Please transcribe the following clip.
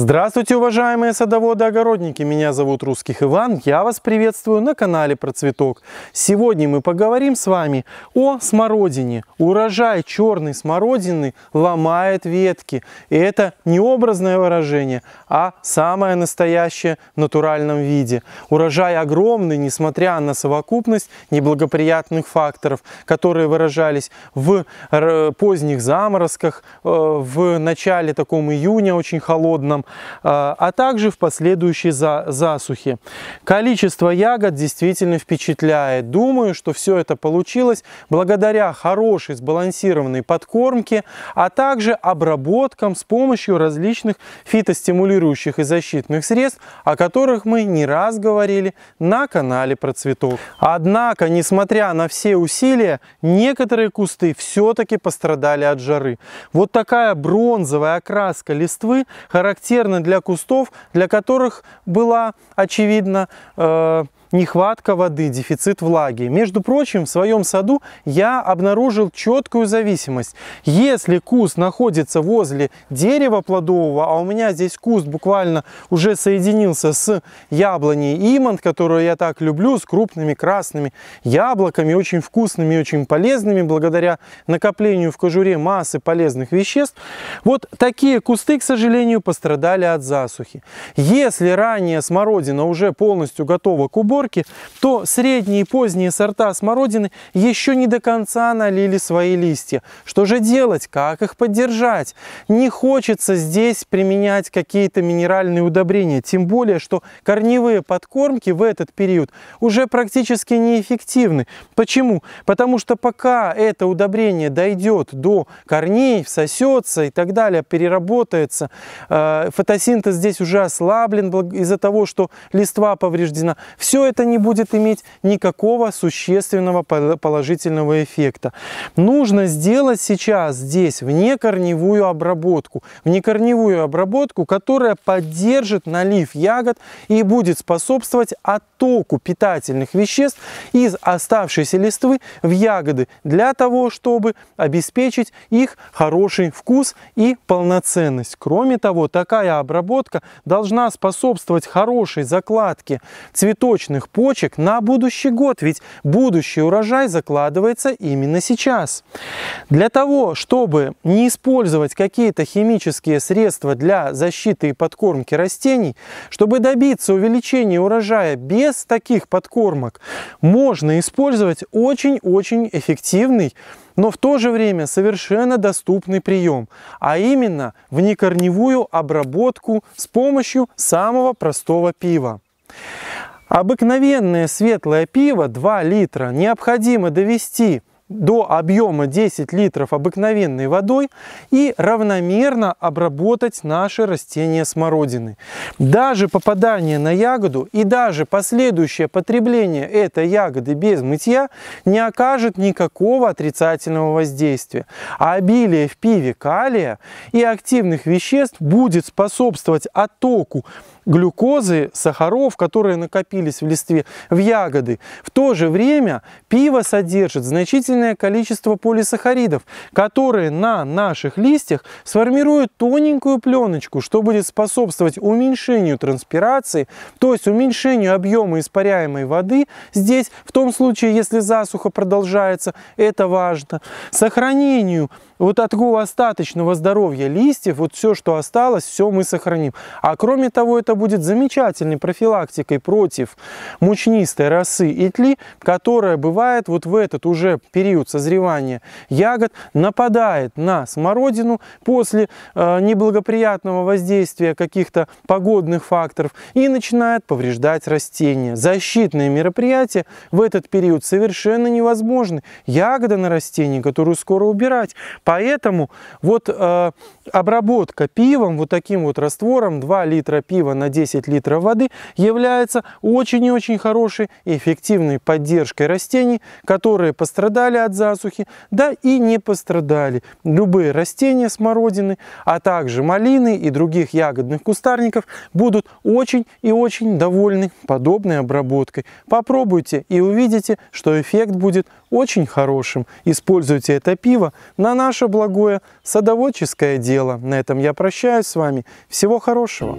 Здравствуйте, уважаемые садоводы-огородники! Меня зовут Русских Иван, я вас приветствую на канале Про Цветок. Сегодня мы поговорим с вами о смородине. Урожай черной смородины ломает ветки. И это не образное выражение, а самое настоящее в натуральном виде. Урожай огромный, несмотря на совокупность неблагоприятных факторов, которые выражались в поздних заморозках, э, в начале таком июня очень холодном, а, а также в последующей засухе. Количество ягод действительно впечатляет. Думаю, что все это получилось благодаря хорошей сбалансированной подкормке, а также обработкам с помощью различных фитостимулирующих и защитных средств, о которых мы не раз говорили на канале про цветок. Однако, несмотря на все усилия, некоторые кусты все-таки пострадали от жары. Вот такая бронзовая окраска листвы характерна характерно для кустов, для которых была, очевидна э, нехватка воды, дефицит влаги. Между прочим, в своем саду я обнаружил четкую зависимость. Если куст находится возле дерева плодового, а у меня здесь куст буквально уже соединился с яблоней имант, которую я так люблю, с крупными красными яблоками, очень вкусными и очень полезными, благодаря накоплению в кожуре массы полезных веществ. Вот такие кусты, к сожалению, пострадали от засухи. Если ранее смородина уже полностью готова к уборке, пятерки, то средние и поздние сорта смородины еще не до конца налили свои листья. Что же делать? Как их поддержать? Не хочется здесь применять какие-то минеральные удобрения, тем более, что корневые подкормки в этот период уже практически неэффективны. Почему? Потому что пока это удобрение дойдет до корней, всосется и так далее, переработается, э, фотосинтез здесь уже ослаблен из-за того, что листва повреждена. Все это не будет иметь никакого существенного положительного эффекта. Нужно сделать сейчас здесь внекорневую обработку. Внекорневую обработку, которая поддержит налив ягод и будет способствовать оттоку питательных веществ из оставшейся листвы в ягоды для того, чтобы обеспечить их хороший вкус и полноценность. Кроме того, такая обработка должна способствовать хорошей закладке цветочных почвенных почек на будущий год, ведь будущий урожай закладывается именно сейчас. Для того, чтобы не использовать какие-то химические средства для защиты и подкормки растений, чтобы добиться увеличения урожая без таких подкормок, можно использовать очень-очень эффективный но в то же время совершенно доступный прием, а именно внекорневую обработку с помощью самого простого пива. Обыкновенное светлое пиво 2 литра необходимо довести до объема 10 литров обыкновенной водой и равномерно обработать наши растения смородины. Даже попадание на ягоду и даже последующее потребление этой ягоды без мытья не окажет никакого отрицательного воздействия. А обилие в пиве калия и активных веществ будет способствовать оттоку глюкозы, сахаров, которые накопились в листве, в ягоды. В то же время пиво содержит значительное количество полисахаридов, которые на наших листьях сформируют тоненькую пленочку, что будет способствовать уменьшению транспирации, то есть уменьшению объема испаряемой воды. Здесь, в том случае, если засуха продолжается, это важно. Сохранению вот такого остаточного здоровья листьев, вот все, что осталось, все мы сохраним. А кроме того, это будет замечательной профилактикой против мучнистой росы и тли, которая бывает вот в этот уже период созревания ягод, нападает на смородину после э, неблагоприятного воздействия каких-то погодных факторов и начинает повреждать растения. Защитные мероприятия в этот период совершенно невозможны. Ягода на растении, которую скоро убирать. Поэтому вот э, обработка пивом, вот таким вот раствором, 2 литра пива на на 10 литров воды является очень и очень хорошей и эффективной поддержкой растений, которые пострадали от засухи, да и не пострадали. Любые растения смородины, а также малины и других ягодных кустарников будут очень и очень довольны подобной обработкой. Попробуйте и увидите, что эффект будет очень хорошим. Используйте это пиво на наше благое садоводческое дело. На этом я прощаюсь с вами. Всего хорошего!